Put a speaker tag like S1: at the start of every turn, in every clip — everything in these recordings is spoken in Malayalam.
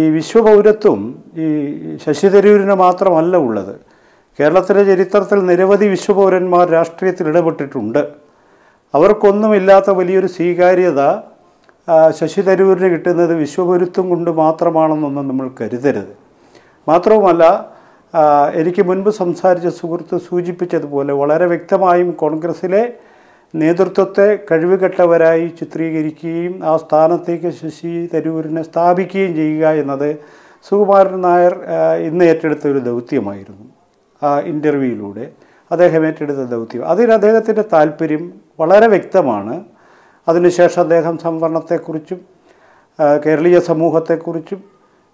S1: ഈ വിശ്വപൗരത്വം ഈ ശശി തരൂരിന് മാത്രമല്ല ഉള്ളത് കേരളത്തിലെ ചരിത്രത്തിൽ നിരവധി വിശ്വപൗരന്മാർ രാഷ്ട്രീയത്തിൽ ഇടപെട്ടിട്ടുണ്ട് അവർക്കൊന്നുമില്ലാത്ത വലിയൊരു സ്വീകാര്യത ശശി തരൂരിന് കിട്ടുന്നത് വിശ്വപൗരത്വം കൊണ്ട് മാത്രമാണെന്നൊന്നും നമ്മൾ കരുതരുത് മാത്രവുമല്ല എനിക്ക് മുൻപ് സംസാരിച്ച സുഹൃത്ത് സൂചിപ്പിച്ചതുപോലെ വളരെ വ്യക്തമായും കോൺഗ്രസ്സിലെ നേതൃത്വത്തെ കഴിവുകെട്ടവരായി ചിത്രീകരിക്കുകയും ആ സ്ഥാനത്തേക്ക് ശശി തരൂരിനെ സ്ഥാപിക്കുകയും ചെയ്യുക എന്നത് സുകുമാരൻ നായർ ഇന്ന് ഏറ്റെടുത്ത ഒരു ദൗത്യമായിരുന്നു ആ ഇൻ്റർവ്യൂയിലൂടെ അദ്ദേഹം ഏറ്റെടുത്ത ദൗത്യം അതിന് അദ്ദേഹത്തിൻ്റെ താല്പര്യം വളരെ വ്യക്തമാണ് അതിനുശേഷം അദ്ദേഹം സംവരണത്തെക്കുറിച്ചും കേരളീയ സമൂഹത്തെക്കുറിച്ചും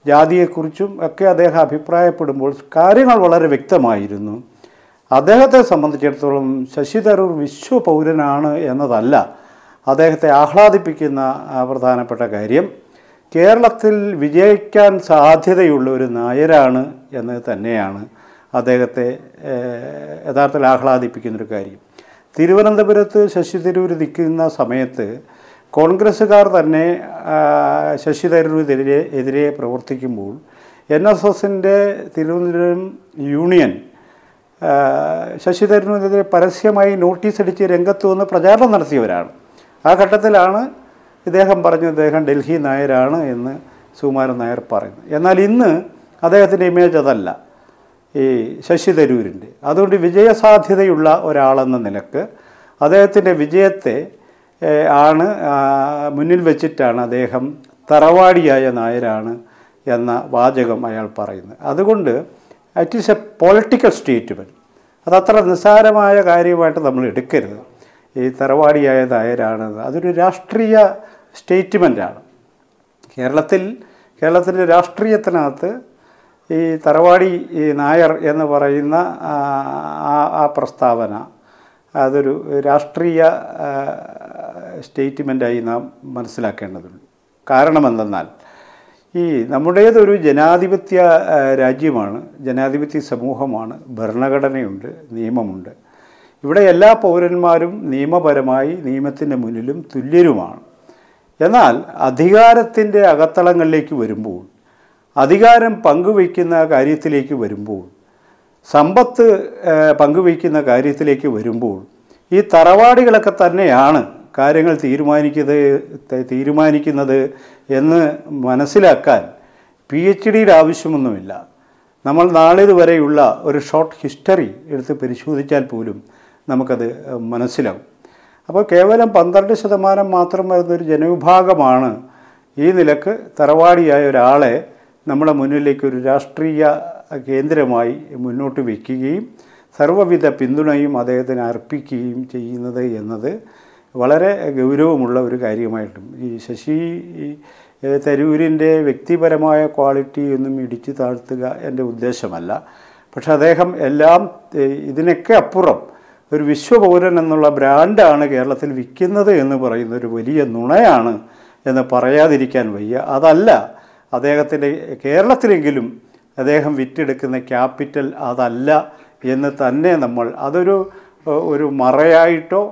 S1: ജാതിയെക്കുറിച്ചും ഒക്കെ അദ്ദേഹം അഭിപ്രായപ്പെടുമ്പോൾ കാര്യങ്ങൾ വളരെ വ്യക്തമായിരുന്നു അദ്ദേഹത്തെ സംബന്ധിച്ചിടത്തോളം ശശി തരൂർ വിശ്വ പൗരനാണ് എന്നതല്ല അദ്ദേഹത്തെ ആഹ്ലാദിപ്പിക്കുന്ന പ്രധാനപ്പെട്ട കാര്യം കേരളത്തിൽ വിജയിക്കാൻ സാധ്യതയുള്ള ഒരു നായരാണ് എന്നത് തന്നെയാണ് അദ്ദേഹത്തെ യഥാർത്ഥത്തിൽ ആഹ്ലാദിപ്പിക്കുന്നൊരു കാര്യം തിരുവനന്തപുരത്ത് ശശി തരൂർ നിൽക്കുന്ന സമയത്ത് കോൺഗ്രസ്സുകാർ തന്നെ ശശി തരൂരിനെതിരെ എതിരെ പ്രവർത്തിക്കുമ്പോൾ എൻ എസ് എസിൻ്റെ തിരുവനന്തപുരം യൂണിയൻ ശശിധരനെതിരെ പരസ്യമായി നോട്ടീസ് അടിച്ച് രംഗത്തു വന്ന് പ്രചാരണം നടത്തിയവരാണ് ആ ഘട്ടത്തിലാണ് ഇദ്ദേഹം പറഞ്ഞു അദ്ദേഹം ഡൽഹി നായരാണ് എന്ന് സുമാരൻ നായർ പറയുന്നു എന്നാൽ ഇന്ന് അദ്ദേഹത്തിൻ്റെ ഇമേജ് അതല്ല ഈ ശശി തരൂരിൻ്റെ അതുകൊണ്ട് വിജയസാധ്യതയുള്ള ഒരാളെന്ന നിലക്ക് അദ്ദേഹത്തിൻ്റെ വിജയത്തെ ആണ് മുന്നിൽ വെച്ചിട്ടാണ് അദ്ദേഹം തറവാടിയായ നായരാണ് എന്ന വാചകം അയാൾ പറയുന്നത് അതുകൊണ്ട് it is a political statement അത് അത്ര നിസ്സാരമായ കാര്യമായിട്ട് നമ്മൾ എടുക്കരുത് ഈ തറവാടിയായ നായരാണത് അതൊരു രാഷ്ട്രീയ സ്റ്റേറ്റ്മെൻറ്റാണ് കേരളത്തിൽ കേരളത്തിൻ്റെ രാഷ്ട്രീയത്തിനകത്ത് ഈ തറവാടി ഈ നായർ എന്ന് പറയുന്ന ആ പ്രസ്താവന അതൊരു രാഷ്ട്രീയ സ്റ്റേറ്റ്മെൻറ്റായി നാം മനസ്സിലാക്കേണ്ടതുണ്ട് കാരണമെന്തെന്നാൽ ഈ നമ്മുടേതൊരു ജനാധിപത്യ രാജ്യമാണ് ജനാധിപത്യ സമൂഹമാണ് ഭരണഘടനയുണ്ട് നിയമമുണ്ട് ഇവിടെ എല്ലാ പൗരന്മാരും നിയമപരമായി നിയമത്തിൻ്റെ മുന്നിലും തുല്യരുമാണ് എന്നാൽ അധികാരത്തിൻ്റെ അകത്തളങ്ങളിലേക്ക് വരുമ്പോൾ അധികാരം പങ്കുവയ്ക്കുന്ന കാര്യത്തിലേക്ക് വരുമ്പോൾ സമ്പത്ത് പങ്കുവയ്ക്കുന്ന കാര്യത്തിലേക്ക് വരുമ്പോൾ ഈ തറവാടികളൊക്കെ തന്നെയാണ് കാര്യങ്ങൾ തീരുമാനിക്കുന്നത് തീരുമാനിക്കുന്നത് എന്ന് മനസ്സിലാക്കാൻ പി എച്ച് ഡിയുടെ ആവശ്യമൊന്നുമില്ല നമ്മൾ വരെയുള്ള ഒരു ഷോർട്ട് ഹിസ്റ്ററി എടുത്ത് പരിശോധിച്ചാൽ പോലും നമുക്കത് മനസ്സിലാവും അപ്പോൾ കേവലം പന്ത്രണ്ട് ശതമാനം മാത്രം വരുന്നൊരു ജനവിഭാഗമാണ് ഈ നിലക്ക് തറവാടിയായ ഒരാളെ നമ്മുടെ മുന്നിലേക്ക് ഒരു രാഷ്ട്രീയ കേന്ദ്രമായി മുന്നോട്ട് വയ്ക്കുകയും സർവ്വവിധ പിന്തുണയും അദ്ദേഹത്തിന് അർപ്പിക്കുകയും ചെയ്യുന്നത് എന്നത് വളരെ ഗൗരവമുള്ള ഒരു കാര്യമായിട്ടും ഈ ശശി തരൂരിൻ്റെ വ്യക്തിപരമായ ക്വാളിറ്റി ഒന്നും ഇടിച്ചു താഴ്ത്തുക എൻ്റെ ഉദ്ദേശമല്ല പക്ഷെ അദ്ദേഹം എല്ലാം ഇതിനൊക്കെ അപ്പുറം ഒരു വിശ്വപൗരൻ എന്നുള്ള ബ്രാൻഡാണ് കേരളത്തിൽ വിൽക്കുന്നത് എന്ന് പറയുന്ന ഒരു വലിയ നുണയാണ് എന്ന് പറയാതിരിക്കാൻ വയ്യ അതല്ല അദ്ദേഹത്തിൻ്റെ കേരളത്തിലെങ്കിലും അദ്ദേഹം വിറ്റെടുക്കുന്ന ക്യാപിറ്റൽ അതല്ല എന്ന് തന്നെ നമ്മൾ അതൊരു ഒരു മറയായിട്ടോ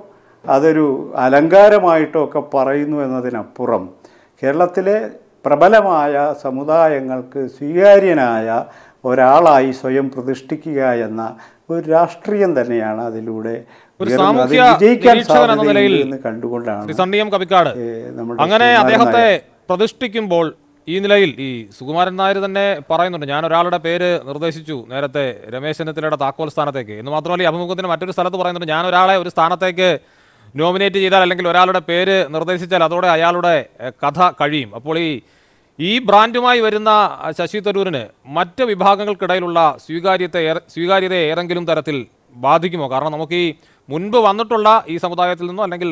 S1: അതൊരു അലങ്കാരമായിട്ടോ ഒക്കെ പറയുന്നു എന്നതിനപ്പുറം കേരളത്തിലെ പ്രബലമായ സമുദായങ്ങൾക്ക് സ്വീകാര്യനായ ഒരാളായി സ്വയം പ്രതിഷ്ഠിക്കുക എന്ന ഒരു രാഷ്ട്രീയം തന്നെയാണ് അതിലൂടെ കണ്ടുകൊണ്ടാണ്
S2: അങ്ങനെ അദ്ദേഹത്തെ പ്രതിഷ്ഠിക്കുമ്പോൾ ഈ നിലയിൽ ഈ സുകുമാരൻ നായർ തന്നെ പറയുന്നുണ്ട് ഞാൻ ഒരാളുടെ പേര് നിർദ്ദേശിച്ചു നേരത്തെ രമേശ് ചെന്നിത്തലയുടെ താക്കോൽ സ്ഥാനത്തേക്ക് എന്ന് മാത്രമല്ല അഭിമുഖത്തിന് മറ്റൊരു സ്ഥലത്ത് പറയുന്നുണ്ട് ഞാൻ ഒരാളെ ഒരു സ്ഥാനത്തേക്ക് നോമിനേറ്റ് ചെയ്താൽ അല്ലെങ്കിൽ ഒരാളുടെ പേര് നിർദ്ദേശിച്ചാൽ അതോടെ അയാളുടെ കഥ കഴിയും അപ്പോൾ ഈ ഈ ബ്രാൻഡുമായി വരുന്ന ശശി തരൂരിന് മറ്റ് വിഭാഗങ്ങൾക്കിടയിലുള്ള സ്വീകാര്യത സ്വീകാര്യതയെ ഏതെങ്കിലും തരത്തിൽ ബാധിക്കുമോ കാരണം നമുക്ക് ഈ മുൻപ് വന്നിട്ടുള്ള ഈ സമുദായത്തിൽ നിന്നോ അല്ലെങ്കിൽ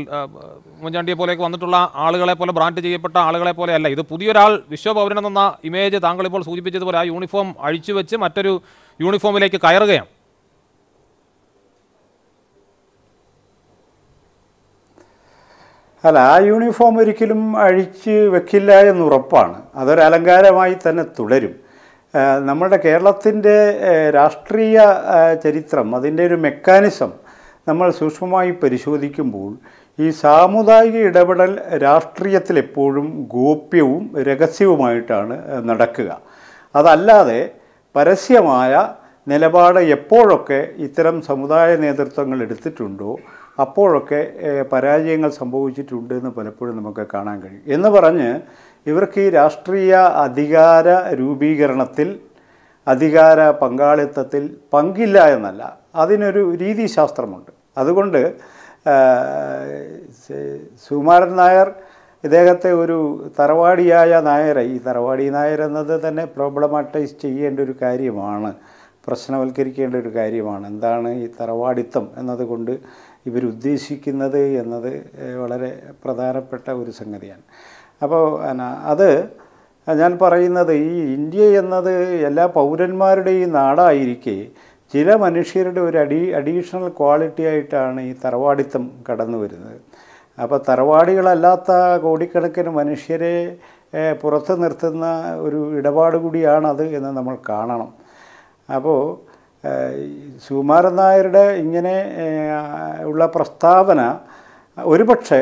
S2: മുഞ്ചാണ്ടിയെ പോലെയൊക്കെ വന്നിട്ടുള്ള ആളുകളെ പോലെ ബ്രാൻഡ് ചെയ്യപ്പെട്ട ആളുകളെ പോലെ അല്ല ഇത് പുതിയൊരാൾ വിശ്വപൗരനെന്ന ഇമേജ് താങ്കൾ ഇപ്പോൾ സൂചിപ്പിച്ചതുപോലെ ആ യൂണിഫോം അഴിച്ചു വെച്ച് മറ്റൊരു യൂണിഫോമിലേക്ക് കയറുകയാണ്
S1: അല്ല ആ യൂണിഫോം ഒരിക്കലും അഴിച്ച് വെക്കില്ല എന്ന് ഉറപ്പാണ് അതൊരു അലങ്കാരമായി തന്നെ തുടരും നമ്മുടെ കേരളത്തിൻ്റെ രാഷ്ട്രീയ ചരിത്രം അതിൻ്റെ ഒരു മെക്കാനിസം നമ്മൾ സൂക്ഷ്മമായി പരിശോധിക്കുമ്പോൾ ഈ സാമുദായിക ഇടപെടൽ രാഷ്ട്രീയത്തിൽ എപ്പോഴും ഗോപ്യവും രഹസ്യവുമായിട്ടാണ് നടക്കുക അതല്ലാതെ പരസ്യമായ നിലപാട് എപ്പോഴൊക്കെ ഇത്തരം സമുദായ നേതൃത്വങ്ങൾ എടുത്തിട്ടുണ്ടോ അപ്പോഴൊക്കെ പരാജയങ്ങൾ സംഭവിച്ചിട്ടുണ്ട് എന്ന് പലപ്പോഴും നമുക്ക് കാണാൻ കഴിയും എന്ന് പറഞ്ഞ് ഇവർക്ക് ഈ രാഷ്ട്രീയ അധികാര രൂപീകരണത്തിൽ അധികാര പങ്കാളിത്തത്തിൽ പങ്കില്ല എന്നല്ല അതിനൊരു രീതിശാസ്ത്രമുണ്ട് അതുകൊണ്ട് സുകുമാരൻ നായർ ഇദ്ദേഹത്തെ ഒരു തറവാടിയായ നായരെ ഈ തറവാടി നായർ എന്നത് തന്നെ പ്രോബ്ലമാറ്റൈസ് ചെയ്യേണ്ട ഒരു കാര്യമാണ് പ്രശ്നവൽക്കരിക്കേണ്ട ഒരു കാര്യമാണ് എന്താണ് ഈ തറവാടിത്തം എന്നതുകൊണ്ട് ഇവരുദ്ദേശിക്കുന്നത് എന്നത് വളരെ പ്രധാനപ്പെട്ട ഒരു സംഗതിയാണ് അപ്പോൾ അത് ഞാൻ പറയുന്നത് ഈ ഇന്ത്യ എന്നത് എല്ലാ പൗരന്മാരുടെയും നാടായിരിക്കെ ചില മനുഷ്യരുടെ ഒരു അഡീ അഡീഷണൽ ക്വാളിറ്റി ആയിട്ടാണ് ഈ തറവാടിത്തം കടന്നു വരുന്നത് അപ്പോൾ തറവാടികളല്ലാത്ത കോടിക്കണക്കിന് മനുഷ്യരെ പുറത്തു നിർത്തുന്ന ഒരു ഇടപാട് കൂടിയാണത് എന്ന് നമ്മൾ കാണണം അപ്പോൾ സുകുമാരൻ നായരുടെ ഇങ്ങനെ ഉള്ള പ്രസ്താവന ഒരുപക്ഷെ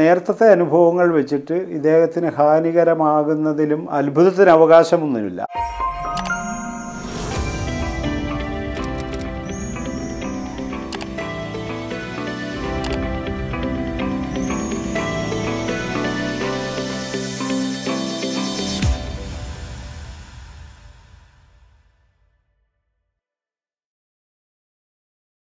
S1: നേരത്തെ അനുഭവങ്ങൾ വെച്ചിട്ട് ഇദ്ദേഹത്തിന് ഹാനികരമാകുന്നതിലും അത്ഭുതത്തിന് അവകാശമൊന്നുമില്ല